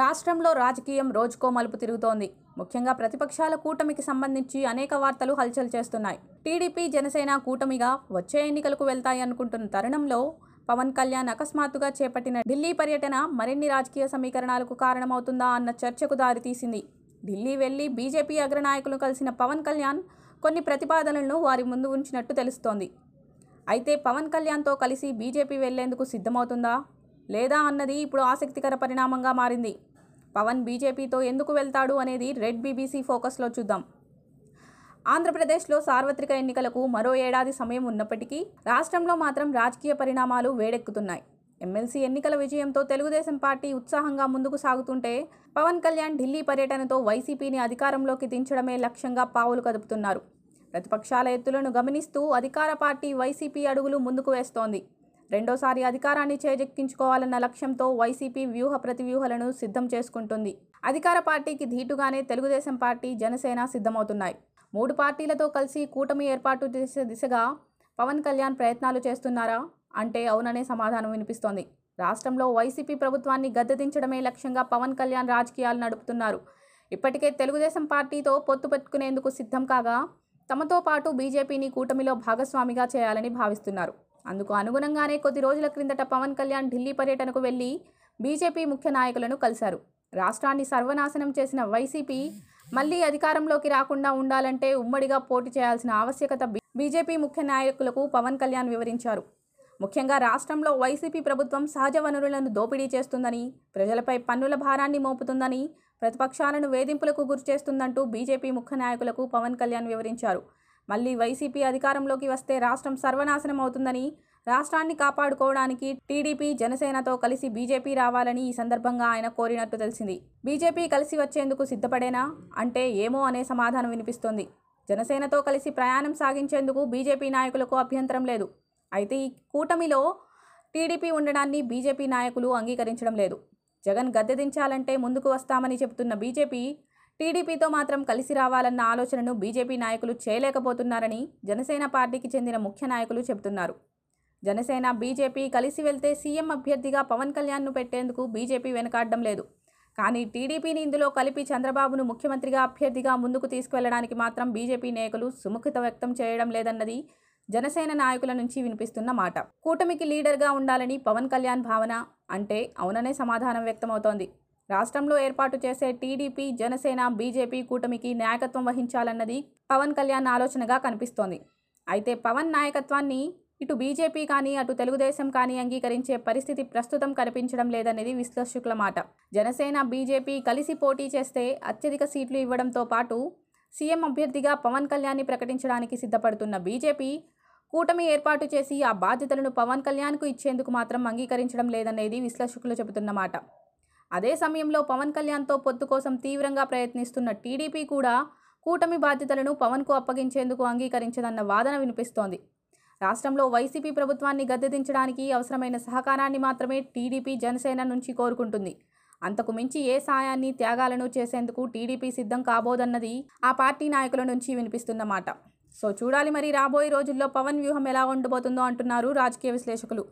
రాష్ట్రంలో రాజకీయం రోజుకో మలుపు తిరుగుతోంది ముఖ్యంగా ప్రతిపక్షాల కూటమికి సంబంధించి అనేక వార్తలు హల్చల్ చేస్తున్నాయి టీడీపీ జనసేన కూటమిగా వచ్చే ఎన్నికలకు వెళ్తాయి అనుకుంటున్న తరుణంలో పవన్ కళ్యాణ్ అకస్మాత్తుగా చేపట్టిన ఢిల్లీ పర్యటన మరిన్ని రాజకీయ సమీకరణాలకు కారణమవుతుందా అన్న చర్చకు దారితీసింది ఢిల్లీ వెళ్లి బీజేపీ అగ్రనాయకులు కలిసిన పవన్ కళ్యాణ్ కొన్ని ప్రతిపాదనలను వారి ముందు ఉంచినట్టు తెలుస్తోంది అయితే పవన్ కళ్యాణ్తో కలిసి బీజేపీ వెళ్లేందుకు సిద్ధమవుతుందా లేదా అన్నది ఇప్పుడు ఆసక్తికర పరిణామంగా మారింది పవన్ బీజేపీతో ఎందుకు వెళ్తాడు అనేది రెడ్ బీబీసీ ఫోకస్లో చూద్దాం ఆంధ్రప్రదేశ్లో సార్వత్రిక ఎన్నికలకు మరో ఏడాది సమయం ఉన్నప్పటికీ రాష్ట్రంలో మాత్రం రాజకీయ పరిణామాలు వేడెక్కుతున్నాయి ఎమ్మెల్సీ ఎన్నికల విజయంతో తెలుగుదేశం పార్టీ ఉత్సాహంగా ముందుకు సాగుతుంటే పవన్ కళ్యాణ్ ఢిల్లీ పర్యటనతో వైసీపీని అధికారంలోకి దించడమే లక్ష్యంగా పావులు కదుపుతున్నారు ప్రతిపక్షాల ఎత్తులను గమనిస్తూ అధికార పార్టీ వైసీపీ అడుగులు ముందుకు వేస్తోంది రెండోసారి అధికారాన్ని చేజెక్కించుకోవాలన్న లక్ష్యంతో వైసీపీ వ్యూహ ప్రతివ్యూహలను సిద్ధం చేసుకుంటుంది అధికార పార్టీకి ధీటుగానే తెలుగుదేశం పార్టీ జనసేన సిద్ధమవుతున్నాయి మూడు పార్టీలతో కలిసి కూటమి ఏర్పాటు చేసే దిశగా పవన్ కళ్యాణ్ ప్రయత్నాలు చేస్తున్నారా అంటే అవుననే సమాధానం వినిపిస్తోంది రాష్ట్రంలో వైసీపీ ప్రభుత్వాన్ని గద్దెదించడమే లక్ష్యంగా పవన్ కళ్యాణ్ రాజకీయాలు నడుపుతున్నారు ఇప్పటికే తెలుగుదేశం పార్టీతో పొత్తు పెట్టుకునేందుకు సిద్ధం కాగా తమతో పాటు బీజేపీని కూటమిలో భాగస్వామిగా చేయాలని భావిస్తున్నారు అందుకు అనుగుణంగానే కొద్ది రోజుల క్రిందట పవన్ కళ్యాణ్ ఢిల్లీ పర్యటనకు వెళ్లి బీజేపీ ముఖ్య నాయకులను కలిశారు రాష్ట్రాన్ని సర్వనాశనం చేసిన వైసీపీ మళ్లీ అధికారంలోకి రాకుండా ఉండాలంటే ఉమ్మడిగా పోటీ చేయాల్సిన ఆవశ్యకత బీజేపీ ముఖ్య నాయకులకు పవన్ కళ్యాణ్ వివరించారు ముఖ్యంగా రాష్ట్రంలో వైసీపీ ప్రభుత్వం సహజ వనరులను దోపిడీ చేస్తుందని ప్రజలపై పన్నుల భారాన్ని మోపుతుందని ప్రతిపక్షాలను వేధింపులకు గురిచేస్తుందంటూ బీజేపీ ముఖ్య నాయకులకు పవన్ కళ్యాణ్ వివరించారు మళ్ళీ వైసీపీ అధికారంలోకి వస్తే రాష్ట్రం సర్వనాశనం అవుతుందని రాష్ట్రాన్ని కాపాడుకోవడానికి టీడీపీ జనసేనతో కలిసి బీజేపీ రావాలని ఈ సందర్భంగా ఆయన కోరినట్టు తెలిసింది బీజేపీ కలిసి వచ్చేందుకు సిద్ధపడేనా అంటే ఏమో అనే సమాధానం వినిపిస్తోంది జనసేనతో కలిసి ప్రయాణం సాగించేందుకు బీజేపీ నాయకులకు అభ్యంతరం లేదు అయితే ఈ కూటమిలో టీడీపీ ఉండడాన్ని బీజేపీ నాయకులు అంగీకరించడం లేదు జగన్ గద్దె దించాలంటే ముందుకు వస్తామని చెబుతున్న బీజేపీ టీడీపీతో మాత్రం కలిసి రావాలన్న ఆలోచనను బీజేపీ నాయకులు చేయలేకపోతున్నారని జనసేన పార్టీకి చెందిన ముఖ్య నాయకులు చెబుతున్నారు జనసేన బీజేపీ కలిసి వెళ్తే సీఎం అభ్యర్థిగా పవన్ కళ్యాణ్ను పెట్టేందుకు బీజేపీ వెనకాడడం లేదు కానీ టీడీపీని ఇందులో కలిపి చంద్రబాబును ముఖ్యమంత్రిగా అభ్యర్థిగా ముందుకు తీసుకువెళ్లడానికి మాత్రం బీజేపీ నాయకులు సుముఖత వ్యక్తం చేయడం లేదన్నది జనసేన నాయకుల నుంచి వినిపిస్తున్న మాట కూటమికి లీడర్గా ఉండాలని పవన్ కళ్యాణ్ భావన అంటే అవుననే సమాధానం వ్యక్తమవుతోంది రాష్ట్రంలో ఏర్పాటు చేసే టీడీపీ జనసేన బీజేపీ కూటమికి నాయకత్వం వహించాలన్నది పవన్ కళ్యాణ్ ఆలోచనగా కనిపిస్తోంది అయితే పవన్ నాయకత్వాన్ని ఇటు బీజేపీ కానీ అటు తెలుగుదేశం కానీ అంగీకరించే పరిస్థితి ప్రస్తుతం కనిపించడం లేదనేది విశ్లేషకుల మాట జనసేన బీజేపీ కలిసి పోటీ చేస్తే అత్యధిక సీట్లు ఇవ్వడంతో పాటు సీఎం అభ్యర్థిగా పవన్ కళ్యాణ్ని ప్రకటించడానికి సిద్ధపడుతున్న బీజేపీ కూటమి ఏర్పాటు చేసి ఆ బాధ్యతలను పవన్ కళ్యాణ్కు ఇచ్చేందుకు మాత్రం అంగీకరించడం లేదనేది విశ్లేషకులు చెబుతున్నమాట అదే సమయంలో పవన్ కళ్యాణ్తో పొత్తు కోసం తీవ్రంగా ప్రయత్నిస్తున్న టీడీపీ కూడా కూటమి బాధ్యతలను పవన్కు అప్పగించేందుకు అంగీకరించదన్న వాదన వినిపిస్తోంది రాష్ట్రంలో వైసీపీ ప్రభుత్వాన్ని గద్దెదించడానికి అవసరమైన సహకారాన్ని మాత్రమే టీడీపీ జనసేన నుంచి కోరుకుంటుంది అంతకు మించి ఏ సాయాన్ని త్యాగాలను చేసేందుకు టీడీపీ సిద్ధం కాబోదన్నది ఆ పార్టీ నాయకుల నుంచి వినిపిస్తున్నమాట సో చూడాలి మరి రాబోయే రోజుల్లో పవన్ వ్యూహం ఎలా ఉండబోతుందో అంటున్నారు రాజకీయ విశ్లేషకులు